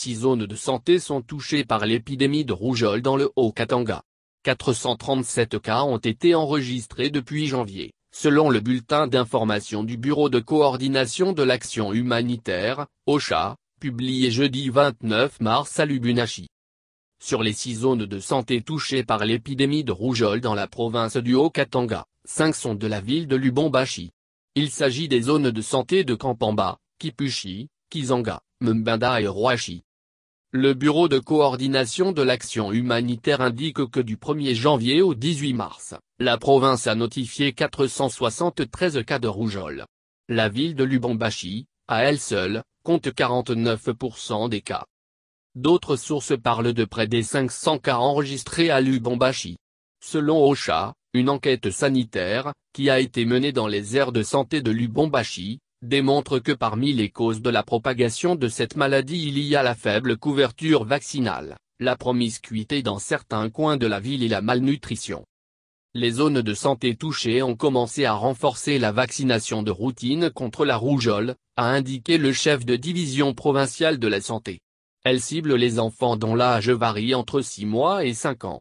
Six zones de santé sont touchées par l'épidémie de rougeole dans le Haut-Katanga. 437 cas ont été enregistrés depuis janvier, selon le bulletin d'information du Bureau de coordination de l'action humanitaire, OCHA, publié jeudi 29 mars à Lubunashi. Sur les six zones de santé touchées par l'épidémie de rougeole dans la province du Haut-Katanga, cinq sont de la ville de Lubumbashi. Il s'agit des zones de santé de Kampamba, Kipushi, Kizanga, Mbanda et Roachi. Le Bureau de coordination de l'action humanitaire indique que du 1er janvier au 18 mars, la province a notifié 473 cas de rougeole. La ville de Lubumbashi, à elle seule, compte 49% des cas. D'autres sources parlent de près des 500 cas enregistrés à Lubumbashi. Selon OCHA, une enquête sanitaire, qui a été menée dans les aires de santé de Lubumbashi, démontre que parmi les causes de la propagation de cette maladie il y a la faible couverture vaccinale, la promiscuité dans certains coins de la ville et la malnutrition. Les zones de santé touchées ont commencé à renforcer la vaccination de routine contre la rougeole, a indiqué le chef de division provinciale de la santé. Elle cible les enfants dont l'âge varie entre 6 mois et 5 ans.